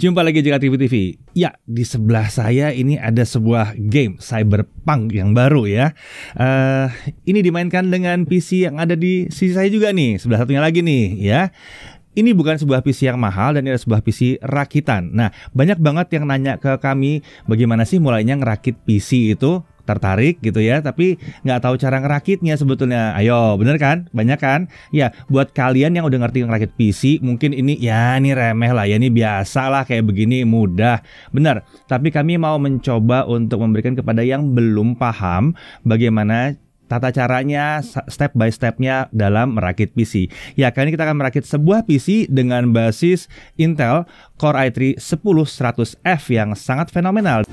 Jumpa lagi di TV TV. Ya, di sebelah saya ini ada sebuah game Cyberpunk yang baru ya. Uh, ini dimainkan dengan PC yang ada di sisi saya juga nih, sebelah satunya lagi nih ya. Ini bukan sebuah PC yang mahal dan ini adalah sebuah PC rakitan. Nah, banyak banget yang nanya ke kami bagaimana sih mulainya ngerakit PC itu tertarik gitu ya, tapi nggak tahu cara ngerakitnya sebetulnya. Ayo, bener kan? Banyak kan? Ya, buat kalian yang udah ngerti ngerakit PC, mungkin ini ya ini remeh lah, ya ini biasa lah kayak begini mudah. bener Tapi kami mau mencoba untuk memberikan kepada yang belum paham bagaimana tata caranya, step by stepnya dalam merakit PC. Ya, kali ini kita akan merakit sebuah PC dengan basis Intel Core i3 10100F yang sangat fenomenal.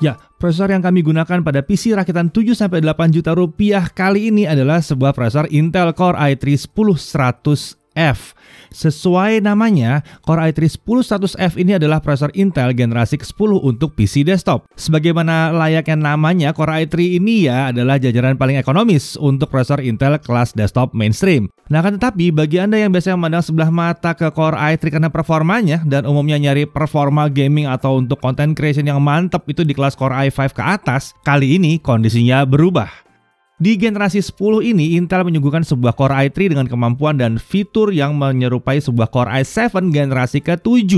Ya, prosesor yang kami gunakan pada PC rakitan 7-8 juta rupiah kali ini adalah sebuah prosesor Intel Core i3 10100 F. Sesuai namanya, Core i3 10100F ini adalah prosesor Intel generasi ke-10 untuk PC desktop. Sebagaimana layaknya namanya, Core i3 ini ya adalah jajaran paling ekonomis untuk prosesor Intel kelas desktop mainstream. Nah, akan tetapi bagi Anda yang biasanya memandang sebelah mata ke Core i3 karena performanya dan umumnya nyari performa gaming atau untuk content creation yang mantap itu di kelas Core i5 ke atas, kali ini kondisinya berubah. Di generasi 10 ini, Intel menyuguhkan sebuah Core i3 dengan kemampuan dan fitur yang menyerupai sebuah Core i7 generasi ke-7.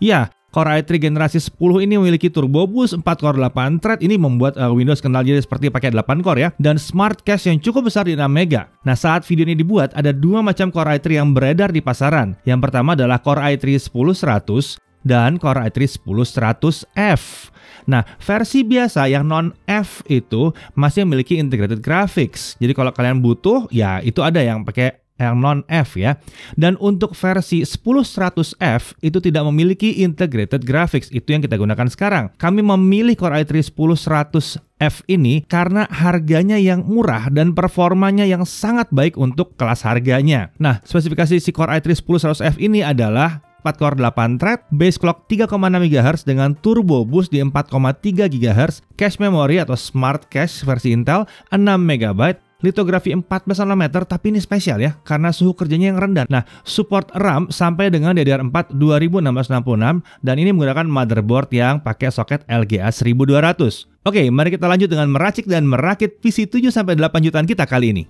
Ya, Core i3 generasi 10 ini memiliki turbo boost 4 core 8 thread ini membuat uh, Windows kenal jadi seperti pakai 8 core ya dan smart cache yang cukup besar di 6 mega. Nah, saat video ini dibuat ada dua macam Core i3 yang beredar di pasaran. Yang pertama adalah Core i3 10100 dan Core i3 10100F. Nah, versi biasa yang non F itu masih memiliki integrated graphics. Jadi kalau kalian butuh, ya itu ada yang pakai yang non F ya. Dan untuk versi 10100F itu tidak memiliki integrated graphics, itu yang kita gunakan sekarang. Kami memilih Core i3 10100F ini karena harganya yang murah dan performanya yang sangat baik untuk kelas harganya. Nah, spesifikasi si Core i3 10100F ini adalah 4 core 8 thread, base clock 3,6 GHz dengan turbo boost di 4,3 GHz, cache memory atau smart cache versi Intel 6 MB, litografi 14 nanometer tapi ini spesial ya karena suhu kerjanya yang rendah. Nah, support RAM sampai dengan DDR4 2666 dan ini menggunakan motherboard yang pakai soket LGA 1200. Oke, mari kita lanjut dengan meracik dan merakit PC 7 sampai 8 jutaan kita kali ini.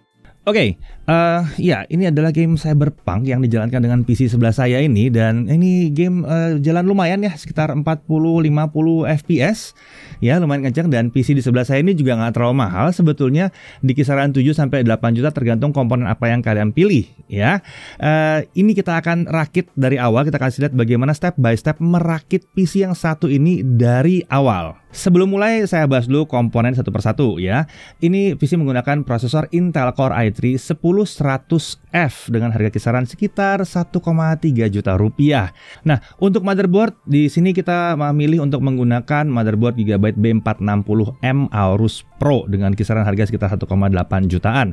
Oke, okay, uh, eh, ya ini adalah game Cyberpunk yang dijalankan dengan PC sebelah saya ini dan ini game uh, jalan lumayan ya sekitar 40-50 FPS ya lumayan kencang dan PC di sebelah saya ini juga nggak terlalu mahal sebetulnya di kisaran 7 8 juta tergantung komponen apa yang kalian pilih ya. Uh, ini kita akan rakit dari awal kita kasih lihat bagaimana step by step merakit PC yang satu ini dari awal. Sebelum mulai, saya bahas dulu komponen satu persatu ya. Ini PC menggunakan prosesor Intel Core i3 10100F dengan harga kisaran sekitar 1,3 juta rupiah. Nah, untuk motherboard, di sini kita memilih untuk menggunakan motherboard Gigabyte B460M Aorus Pro dengan kisaran harga sekitar 1,8 jutaan.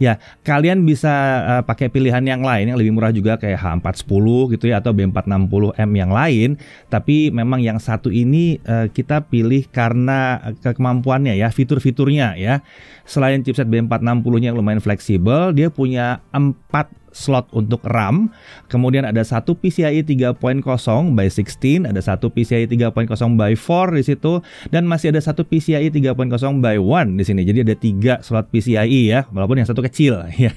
Ya, kalian bisa uh, pakai pilihan yang lain yang lebih murah juga kayak H410 gitu ya atau B460M yang lain, tapi memang yang satu ini uh, kita pilih karena kemampuannya ya, fitur-fiturnya ya. Selain chipset B460-nya yang lumayan fleksibel, dia punya 4 slot untuk RAM, kemudian ada satu PCIe 3.0 by 16, ada satu PCIe 3.0 by 4 di situ, dan masih ada satu PCIe 3.0 by 1 di sini. Jadi ada tiga slot PCIe ya, walaupun yang satu kecil ya.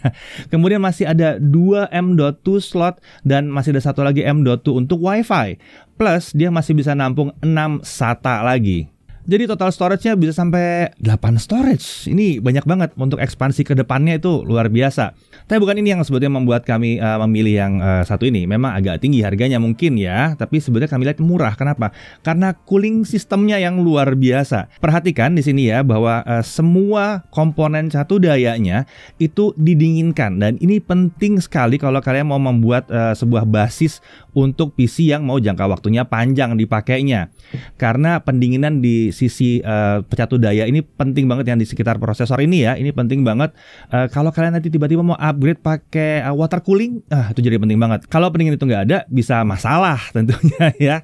Kemudian masih ada 2 M.2 slot dan masih ada satu lagi M.2 untuk WiFi. Plus dia masih bisa nampung 6 SATA lagi. Jadi total storage-nya bisa sampai 8 storage. Ini banyak banget untuk ekspansi ke depannya itu luar biasa. Tapi bukan ini yang sebetulnya membuat kami uh, memilih yang uh, satu ini. Memang agak tinggi harganya mungkin ya, tapi sebetulnya kami lihat murah. Kenapa? Karena cooling sistemnya yang luar biasa. Perhatikan di sini ya bahwa uh, semua komponen satu dayanya itu didinginkan dan ini penting sekali kalau kalian mau membuat uh, sebuah basis untuk PC yang mau jangka waktunya panjang dipakainya. Karena pendinginan di sisi uh, eh, pecatu daya ini penting banget yang di sekitar prosesor ini ya. Ini penting banget. Uh, kalau kalian nanti tiba-tiba mau upgrade pakai uh, water cooling, ah itu jadi penting banget. Kalau pendingin itu nggak ada, bisa masalah tentunya ya.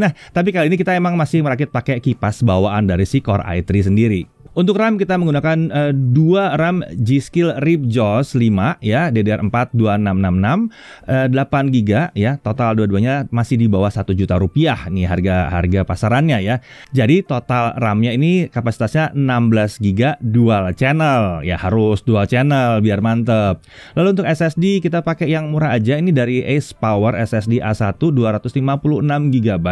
Nah, tapi kali ini kita emang masih merakit pakai kipas bawaan dari si Core i3 sendiri. Untuk RAM kita menggunakan uh, dua RAM G-Skill Ripjaws 5 ya, DDR4 2666 uh, 8 GB ya. Total dua-duanya masih di bawah 1 juta rupiah nih harga harga pasarannya ya. Jadi total RAM-nya ini kapasitasnya 16 GB dual channel. Ya harus dual channel biar mantep. Lalu untuk SSD kita pakai yang murah aja ini dari Ace Power SSD A1 256 GB.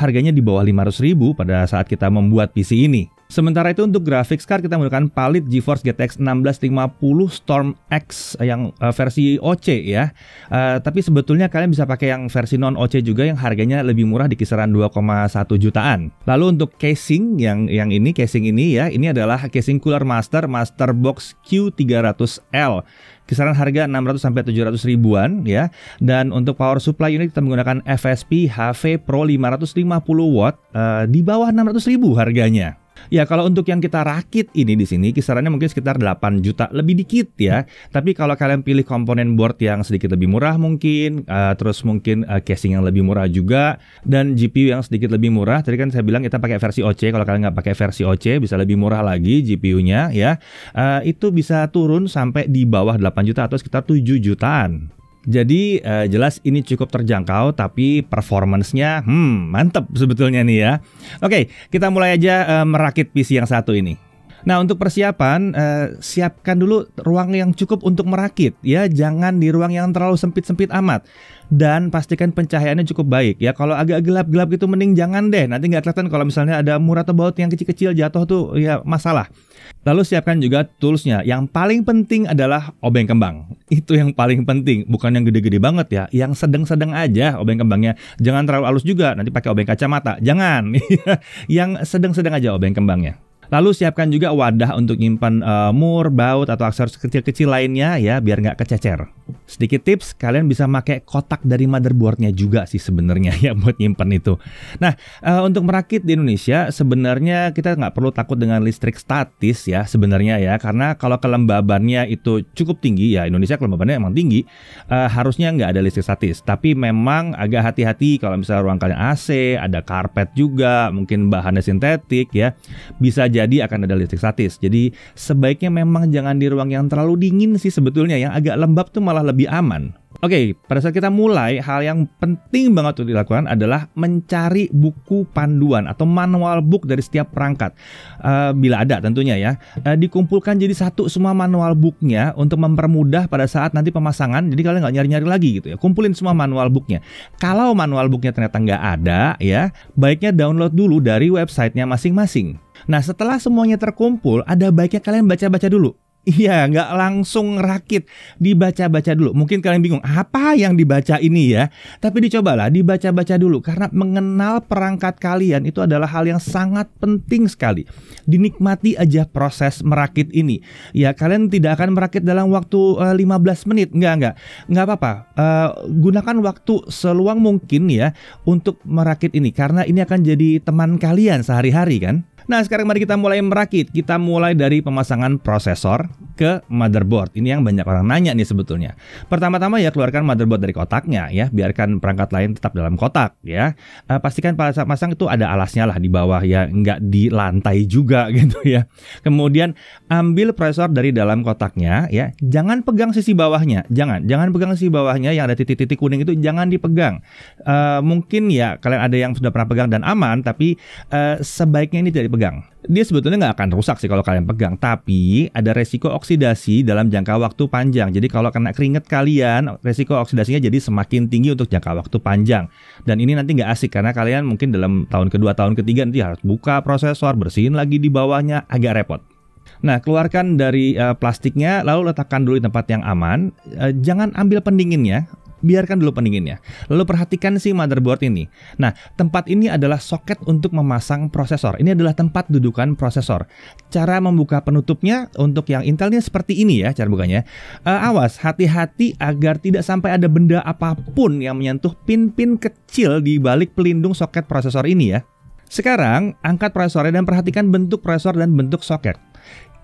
Harganya di bawah 500.000 pada saat kita membuat PC ini. Sementara itu untuk grafik card kita menggunakan Palit GeForce GTX 1650 Storm X eh, yang uh, versi OC ya. Uh, tapi sebetulnya kalian bisa pakai yang versi non OC juga yang harganya lebih murah di kisaran 2,1 jutaan. Lalu untuk casing yang yang ini casing ini ya, ini adalah casing Cooler Master Master Box Q300L kisaran harga 600 sampai 700 ribuan ya. Dan untuk power supply unit kita menggunakan FSP HV Pro 550 watt uh, di bawah 600 ribu harganya. Ya, kalau untuk yang kita rakit ini di sini kisarannya mungkin sekitar 8 juta lebih dikit ya. Tapi kalau kalian pilih komponen board yang sedikit lebih murah mungkin, uh, terus mungkin uh, casing yang lebih murah juga dan GPU yang sedikit lebih murah. Tadi kan saya bilang kita pakai versi OC, kalau kalian nggak pakai versi OC bisa lebih murah lagi GPU-nya ya. Uh, itu bisa turun sampai di bawah 8 juta atau sekitar 7 jutaan. Jadi eh, jelas ini cukup terjangkau tapi performance hmm mantep sebetulnya nih ya. Oke, kita mulai aja eh, merakit PC yang satu ini. Nah, untuk persiapan, eh, siapkan dulu ruang yang cukup untuk merakit ya, jangan di ruang yang terlalu sempit-sempit amat. Dan pastikan pencahayaannya cukup baik ya. Kalau agak gelap-gelap gitu mending jangan deh, nanti nggak kelihatan kalau misalnya ada murah atau baut yang kecil-kecil jatuh tuh ya masalah. Lalu siapkan juga toolsnya. Yang paling penting adalah obeng kembang. Itu yang paling penting, bukan yang gede-gede banget ya, yang sedang-sedang aja obeng kembangnya. Jangan terlalu halus juga, nanti pakai obeng kacamata. Jangan. yang sedang-sedang aja obeng kembangnya. Lalu siapkan juga wadah untuk nyimpan uh, mur, baut atau aksesoris kecil-kecil lainnya ya biar nggak kececer. Sedikit tips, kalian bisa pakai kotak dari motherboardnya juga sih sebenarnya ya buat nyimpan itu. Nah uh, untuk merakit di Indonesia sebenarnya kita nggak perlu takut dengan listrik statis ya sebenarnya ya karena kalau kelembabannya itu cukup tinggi ya Indonesia kelembabannya emang tinggi uh, harusnya nggak ada listrik statis. Tapi memang agak hati-hati kalau misalnya ruang kalian AC, ada karpet juga, mungkin bahannya sintetik ya bisa jadi terjadi akan ada listrik statis. Jadi sebaiknya memang jangan di ruang yang terlalu dingin sih sebetulnya yang agak lembab tuh malah lebih aman. Oke, okay, pada saat kita mulai, hal yang penting banget untuk dilakukan adalah mencari buku panduan atau manual book dari setiap perangkat. Uh, bila ada tentunya ya. Uh, dikumpulkan jadi satu semua manual booknya untuk mempermudah pada saat nanti pemasangan. Jadi kalian nggak nyari-nyari lagi gitu ya. Kumpulin semua manual booknya. Kalau manual booknya ternyata nggak ada ya, baiknya download dulu dari websitenya masing-masing. Nah setelah semuanya terkumpul, ada baiknya kalian baca-baca dulu Iya, nggak langsung rakit. Dibaca-baca dulu. Mungkin kalian bingung, apa yang dibaca ini ya? Tapi dicobalah, dibaca-baca dulu. Karena mengenal perangkat kalian itu adalah hal yang sangat penting sekali. Dinikmati aja proses merakit ini. Ya, kalian tidak akan merakit dalam waktu uh, eh, 15 menit. Nggak, nggak. Nggak apa-apa. Uh, gunakan waktu seluang mungkin ya untuk merakit ini. Karena ini akan jadi teman kalian sehari-hari kan? Nah, sekarang mari kita mulai merakit. Kita mulai dari pemasangan prosesor ke motherboard. Ini yang banyak orang nanya nih sebetulnya. Pertama-tama ya keluarkan motherboard dari kotaknya ya, biarkan perangkat lain tetap dalam kotak ya. Uh, pastikan pada saat masang itu ada alasnya lah di bawah ya, nggak di lantai juga gitu ya. Kemudian ambil prosesor dari dalam kotaknya ya. Jangan pegang sisi bawahnya, jangan. Jangan pegang sisi bawahnya yang ada titik-titik kuning itu jangan dipegang. Uh, mungkin ya kalian ada yang sudah pernah pegang dan aman, tapi uh, sebaiknya ini tidak dipegang. Dia sebetulnya nggak akan rusak sih kalau kalian pegang, tapi ada resiko oksidasi dalam jangka waktu panjang. Jadi kalau kena keringet kalian, resiko oksidasinya jadi semakin tinggi untuk jangka waktu panjang. Dan ini nanti nggak asik karena kalian mungkin dalam tahun kedua, tahun ketiga nanti harus buka prosesor, bersihin lagi di bawahnya, agak repot. Nah, keluarkan dari uh, plastiknya, lalu letakkan dulu di tempat yang aman. Uh, jangan ambil pendinginnya, biarkan dulu pendinginnya. Lalu perhatikan si motherboard ini. Nah, tempat ini adalah soket untuk memasang prosesor. Ini adalah tempat dudukan prosesor. Cara membuka penutupnya untuk yang Intelnya seperti ini ya cara bukanya. Uh, awas, hati-hati agar tidak sampai ada benda apapun yang menyentuh pin-pin kecil di balik pelindung soket prosesor ini ya. Sekarang, angkat prosesornya dan perhatikan bentuk prosesor dan bentuk soket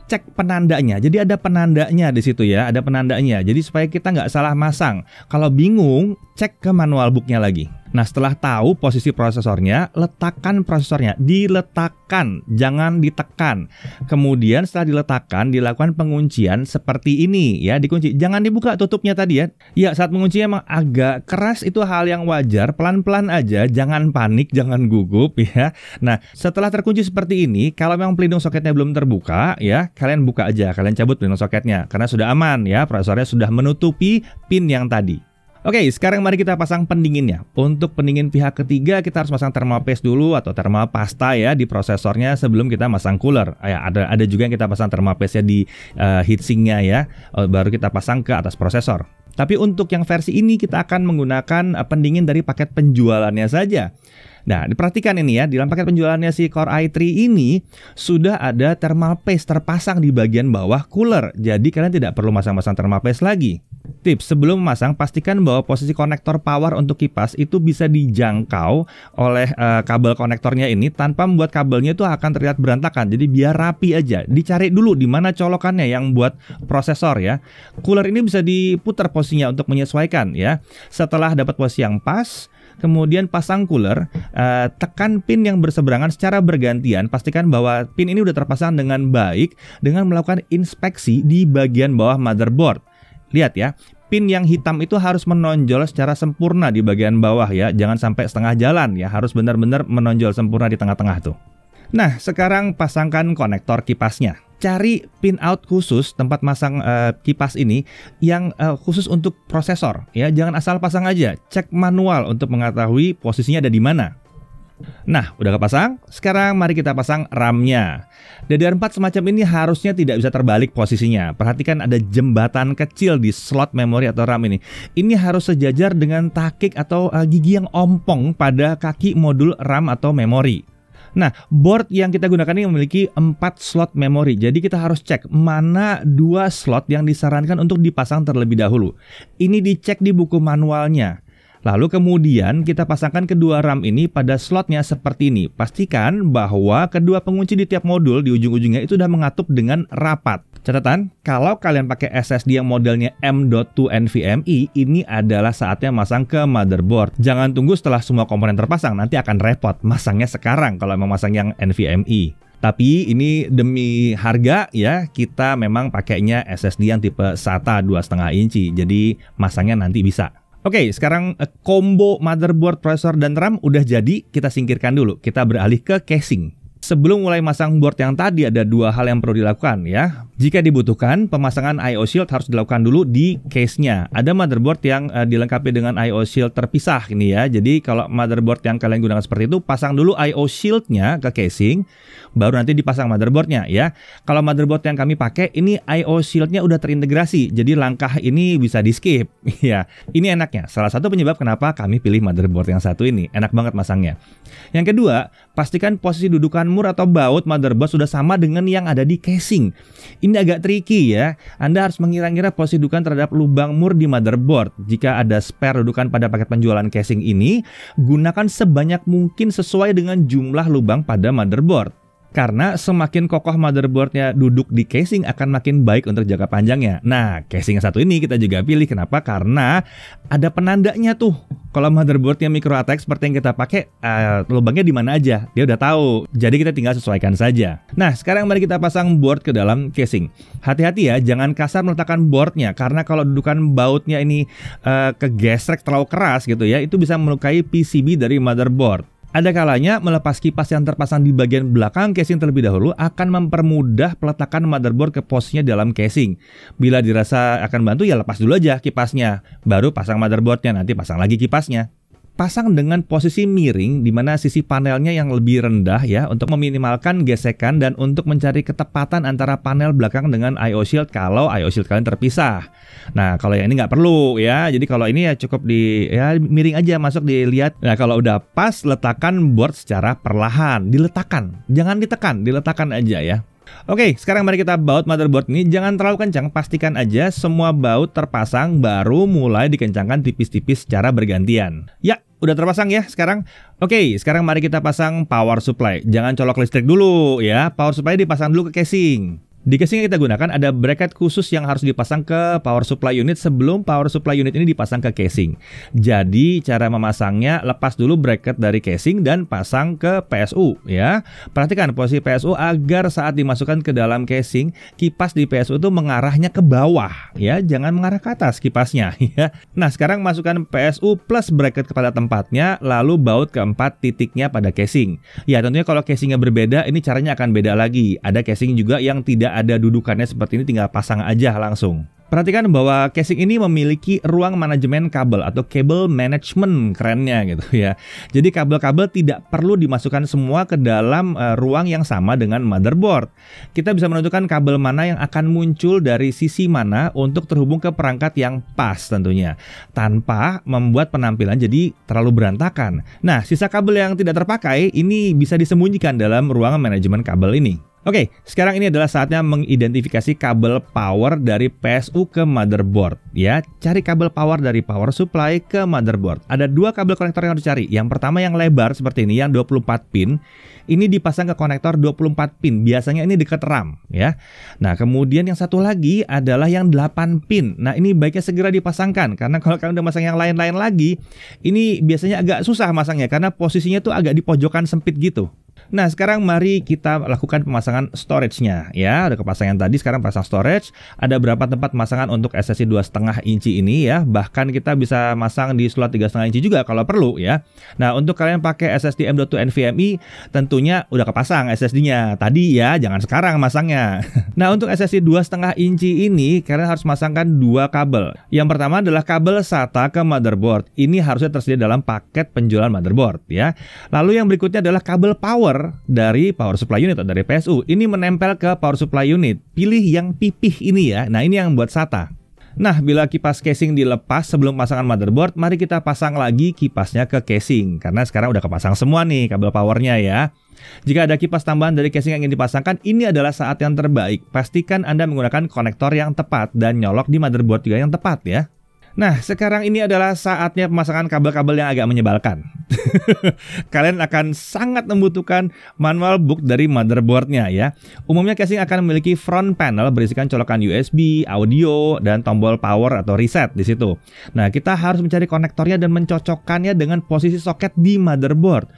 cek penandanya. Jadi ada penandanya di situ ya, ada penandanya. Jadi supaya kita nggak salah masang. Kalau bingung, cek ke manual booknya lagi. Nah, setelah tahu posisi prosesornya, letakkan prosesornya, diletakkan, jangan ditekan. Kemudian setelah diletakkan, dilakukan penguncian seperti ini ya, dikunci. Jangan dibuka tutupnya tadi ya. Ya, saat mengunci emang agak keras itu hal yang wajar, pelan-pelan aja, jangan panik, jangan gugup ya. Nah, setelah terkunci seperti ini, kalau memang pelindung soketnya belum terbuka ya, kalian buka aja, kalian cabut pelindung soketnya karena sudah aman ya, prosesornya sudah menutupi pin yang tadi. Oke, sekarang mari kita pasang pendinginnya. Untuk pendingin pihak ketiga, kita harus pasang thermal paste dulu atau thermal pasta ya di prosesornya sebelum kita pasang cooler. Ah, ya, ada ada juga yang kita pasang thermal paste ya di uh, heatsinknya ya, eh, baru kita pasang ke atas prosesor. Tapi untuk yang versi ini kita akan menggunakan eh, pendingin dari paket penjualannya saja. Nah, diperhatikan ini ya, di dalam paket penjualannya si Core i3 ini sudah ada thermal paste terpasang di bagian bawah cooler. Jadi kalian tidak perlu masang-masang thermal paste lagi. Tips, sebelum memasang pastikan bahwa posisi konektor power untuk kipas itu bisa dijangkau oleh uh, kabel konektornya ini tanpa membuat kabelnya itu akan terlihat berantakan. Jadi biar rapi aja. Dicari dulu di mana colokannya yang buat prosesor ya. Cooler ini bisa diputar posisinya untuk menyesuaikan ya. Setelah dapat posisi yang pas, kemudian pasang cooler, uh, tekan pin yang berseberangan secara bergantian. Pastikan bahwa pin ini sudah terpasang dengan baik dengan melakukan inspeksi di bagian bawah motherboard. Lihat ya, pin yang hitam itu harus menonjol secara sempurna di bagian bawah ya. Jangan sampai setengah jalan ya, harus benar-benar menonjol sempurna di tengah-tengah tuh. Nah, sekarang pasangkan konektor kipasnya cari pin out khusus tempat masang uh, kipas ini yang uh, khusus untuk prosesor ya jangan asal pasang aja cek manual untuk mengetahui posisinya ada di mana Nah, udah kepasang. Sekarang mari kita pasang RAM-nya. DDR4 semacam ini harusnya tidak bisa terbalik posisinya. Perhatikan ada jembatan kecil di slot memori atau RAM ini. Ini harus sejajar dengan takik atau eh, gigi yang ompong pada kaki modul RAM atau memori. Nah, board yang kita gunakan ini memiliki 4 slot memori. Jadi kita harus cek mana dua slot yang disarankan untuk dipasang terlebih dahulu. Ini dicek di buku manualnya. Lalu kemudian kita pasangkan kedua RAM ini pada slotnya seperti ini. Pastikan bahwa kedua pengunci di tiap modul di ujung-ujungnya itu sudah mengatup dengan rapat. Catatan, kalau kalian pakai SSD yang modelnya M.2 NVMe, ini adalah saatnya masang ke motherboard. Jangan tunggu setelah semua komponen terpasang, nanti akan repot. Masangnya sekarang kalau mau masang yang NVMe. Tapi ini demi harga ya, kita memang pakainya SSD yang tipe SATA 2,5 inci. Jadi masangnya nanti bisa. Oke, okay, sekarang eh, combo motherboard, processor dan RAM udah jadi, kita singkirkan dulu. Kita beralih ke casing. Sebelum mulai masang board yang tadi, ada dua hal yang perlu dilakukan ya. Jika dibutuhkan, pemasangan IO shield harus dilakukan dulu di case-nya. Ada motherboard yang uh, dilengkapi dengan IO shield terpisah ini ya. Jadi kalau motherboard yang kalian gunakan seperti itu, pasang dulu IO shield-nya ke casing, baru nanti dipasang motherboard-nya ya. Kalau motherboard yang kami pakai, ini IO shield-nya udah terintegrasi, jadi langkah ini bisa di skip. ya, ini enaknya. Salah satu penyebab kenapa kami pilih motherboard yang satu ini, enak banget masangnya. Yang kedua, pastikan posisi dudukan mur atau baut motherboard sudah sama dengan yang ada di casing. Ini agak tricky ya. Anda harus mengira-ngira posisi dudukan terhadap lubang mur di motherboard. Jika ada spare dudukan pada paket penjualan casing ini, gunakan sebanyak mungkin sesuai dengan jumlah lubang pada motherboard. Karena semakin kokoh motherboardnya duduk di casing akan makin baik untuk jangka panjangnya. Nah, casing yang satu ini kita juga pilih. Kenapa? Karena ada penandanya tuh. Kalau motherboardnya micro ATX seperti yang kita pakai, uh, lubangnya di mana aja, dia udah tahu. Jadi kita tinggal sesuaikan saja. Nah, sekarang mari kita pasang board ke dalam casing. Hati-hati ya, jangan kasar meletakkan boardnya karena kalau dudukan bautnya ini uh, kegesrek terlalu keras gitu ya, itu bisa melukai PCB dari motherboard. Ada kalanya melepas kipas yang terpasang di bagian belakang casing terlebih dahulu akan mempermudah peletakan motherboard ke posnya dalam casing. Bila dirasa akan bantu ya lepas dulu aja kipasnya, baru pasang motherboardnya, nanti pasang lagi kipasnya pasang dengan posisi miring di mana sisi panelnya yang lebih rendah ya untuk meminimalkan gesekan dan untuk mencari ketepatan antara panel belakang dengan IO shield kalau IO shield kalian terpisah. Nah, kalau yang ini nggak perlu ya. Jadi kalau ini ya cukup di ya miring aja masuk dilihat. Nah, kalau udah pas letakkan board secara perlahan, diletakkan. Jangan ditekan, diletakkan aja ya. Oke, sekarang mari kita baut motherboard ini. Jangan terlalu kencang, pastikan aja semua baut terpasang baru mulai dikencangkan tipis-tipis secara bergantian. Ya, udah terpasang ya sekarang. Oke, sekarang mari kita pasang power supply. Jangan colok listrik dulu ya. Power supply dipasang dulu ke casing. Di casing yang kita gunakan ada bracket khusus yang harus dipasang ke power supply unit sebelum power supply unit ini dipasang ke casing. Jadi cara memasangnya lepas dulu bracket dari casing dan pasang ke PSU ya. Perhatikan posisi PSU agar saat dimasukkan ke dalam casing kipas di PSU itu mengarahnya ke bawah ya, jangan mengarah ke atas kipasnya ya. Nah, sekarang masukkan PSU plus bracket kepada tempatnya lalu baut keempat titiknya pada casing. Ya, tentunya kalau casingnya berbeda ini caranya akan beda lagi. Ada casing juga yang tidak ada dudukannya seperti ini tinggal pasang aja langsung. Perhatikan bahwa casing ini memiliki ruang manajemen kabel atau cable management kerennya gitu ya. Jadi kabel-kabel tidak perlu dimasukkan semua ke dalam uh, ruang yang sama dengan motherboard. Kita bisa menentukan kabel mana yang akan muncul dari sisi mana untuk terhubung ke perangkat yang pas tentunya tanpa membuat penampilan jadi terlalu berantakan. Nah, sisa kabel yang tidak terpakai ini bisa disembunyikan dalam ruang manajemen kabel ini. Oke, sekarang ini adalah saatnya mengidentifikasi kabel power dari PSU ke motherboard. Ya, cari kabel power dari power supply ke motherboard. Ada dua kabel konektor yang harus cari. Yang pertama yang lebar seperti ini, yang 24 pin. Ini dipasang ke konektor 24 pin. Biasanya ini dekat RAM, ya. Nah, kemudian yang satu lagi adalah yang 8 pin. Nah, ini baiknya segera dipasangkan karena kalau kalian udah masang yang lain-lain lagi, ini biasanya agak susah masangnya karena posisinya tuh agak di pojokan sempit gitu. Nah, sekarang mari kita lakukan pemasangan storage-nya ya. Ada kepasangan tadi, sekarang pasang storage. Ada berapa tempat pemasangan untuk SSD setengah inci ini ya. Bahkan kita bisa masang di slot setengah inci juga kalau perlu ya. Nah, untuk kalian pakai SSD M.2 NVMe tentunya udah kepasang SSD-nya. Tadi ya, jangan sekarang masangnya. nah, untuk SSD setengah inci ini kalian harus masangkan dua kabel. Yang pertama adalah kabel SATA ke motherboard. Ini harusnya tersedia dalam paket penjualan motherboard ya. Lalu yang berikutnya adalah kabel power power dari power supply unit atau dari PSU ini menempel ke power supply unit. Pilih yang pipih ini ya. Nah, ini yang buat SATA. Nah, bila kipas casing dilepas sebelum pasangan motherboard, mari kita pasang lagi kipasnya ke casing. Karena sekarang udah kepasang semua nih kabel powernya ya. Jika ada kipas tambahan dari casing yang ingin dipasangkan, ini adalah saat yang terbaik. Pastikan Anda menggunakan konektor yang tepat dan nyolok di motherboard juga yang tepat ya. Nah, sekarang ini adalah saatnya pemasangan kabel-kabel yang agak menyebalkan. Kalian akan sangat membutuhkan manual book dari motherboardnya ya. Umumnya casing akan memiliki front panel berisikan colokan USB, audio, dan tombol power atau reset di situ. Nah, kita harus mencari konektornya dan mencocokkannya dengan posisi soket di motherboard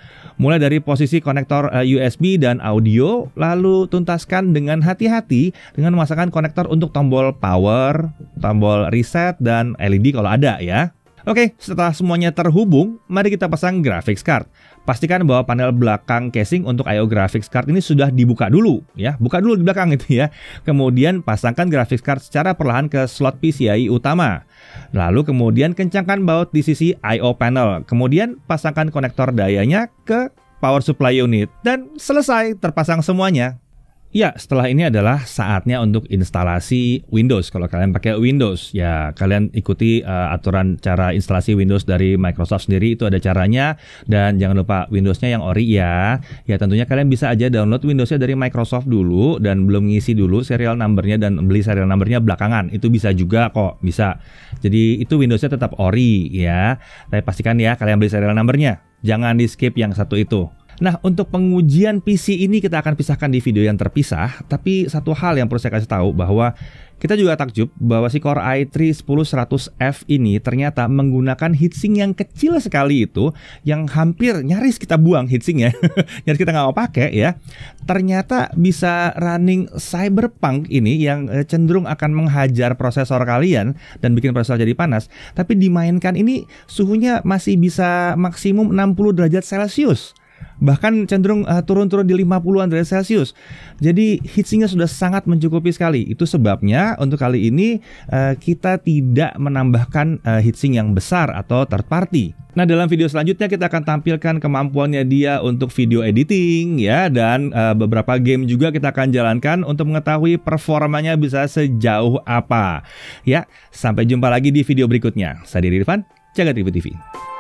mulai dari posisi konektor eh, USB dan audio, lalu tuntaskan dengan hati-hati dengan memasangkan konektor untuk tombol power, tombol reset, dan LED kalau ada ya. Oke, setelah semuanya terhubung, mari kita pasang graphics card. Pastikan bahwa panel belakang casing untuk I.O. graphics card ini sudah dibuka dulu ya. Buka dulu di belakang itu ya. Kemudian pasangkan graphics card secara perlahan ke slot PCIe utama. Lalu kemudian kencangkan baut di sisi I.O. panel. Kemudian pasangkan konektor dayanya ke power supply unit dan selesai terpasang semuanya. Ya, setelah ini adalah saatnya untuk instalasi Windows. Kalau kalian pakai Windows, ya kalian ikuti uh, aturan cara instalasi Windows dari Microsoft sendiri itu ada caranya dan jangan lupa Windowsnya yang ori ya. Ya tentunya kalian bisa aja download Windowsnya dari Microsoft dulu dan belum ngisi dulu serial numbernya dan beli serial numbernya belakangan. Itu bisa juga kok, bisa. Jadi itu Windowsnya tetap ori ya. Tapi pastikan ya kalian beli serial numbernya. Jangan di skip yang satu itu. Nah, untuk pengujian PC ini kita akan pisahkan di video yang terpisah, tapi satu hal yang perlu saya kasih tahu bahwa kita juga takjub bahwa si Core i3 10100F ini ternyata menggunakan heatsink yang kecil sekali itu yang hampir nyaris kita buang heatsinknya. nyaris kita nggak mau pakai ya. Ternyata bisa running Cyberpunk ini yang eh, cenderung akan menghajar prosesor kalian dan bikin prosesor jadi panas, tapi dimainkan ini suhunya masih bisa maksimum 60 derajat Celcius bahkan cenderung uh, turun-turun di 50-an derajat Celcius. Jadi heatsingnya sudah sangat mencukupi sekali. Itu sebabnya untuk kali ini uh, kita tidak menambahkan uh, heatsink yang besar atau third party. Nah, dalam video selanjutnya kita akan tampilkan kemampuannya dia untuk video editing ya dan uh, beberapa game juga kita akan jalankan untuk mengetahui performanya bisa sejauh apa. Ya, sampai jumpa lagi di video berikutnya. Saya Diri Irfan, jaga Tribu TV.